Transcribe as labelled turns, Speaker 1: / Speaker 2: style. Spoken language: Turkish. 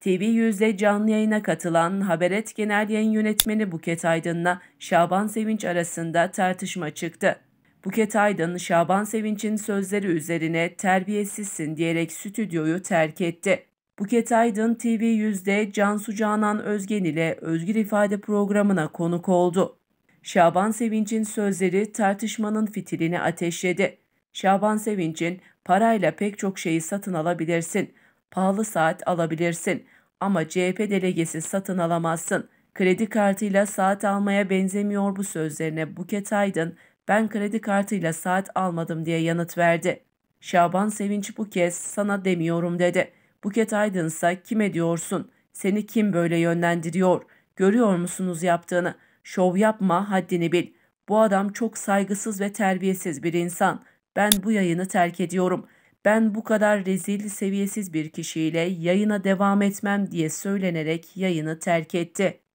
Speaker 1: TV Yüz'de canlı yayına katılan Haberet Genel Yayın Yönetmeni Buket Aydın'la Şaban Sevinç arasında tartışma çıktı. Buket Aydın, Şaban Sevinç'in sözleri üzerine terbiyesizsin diyerek stüdyoyu terk etti. Buket Aydın TV Yüz'de Cansu Canan Özgen ile Özgür İfade programına konuk oldu. Şaban Sevinç'in sözleri tartışmanın fitilini ateşledi. Şaban Sevinç'in parayla pek çok şeyi satın alabilirsin.'' Pahalı saat alabilirsin ama CHP delegesi satın alamazsın. Kredi kartıyla saat almaya benzemiyor bu sözlerine Buket Aydın ben kredi kartıyla saat almadım diye yanıt verdi. Şaban Sevinç bu kez sana demiyorum dedi. Buket Aydın ise kime diyorsun? Seni kim böyle yönlendiriyor? Görüyor musunuz yaptığını? Şov yapma haddini bil. Bu adam çok saygısız ve terbiyesiz bir insan. Ben bu yayını terk ediyorum ben bu kadar rezil seviyesiz bir kişiyle yayına devam etmem diye söylenerek yayını terk etti.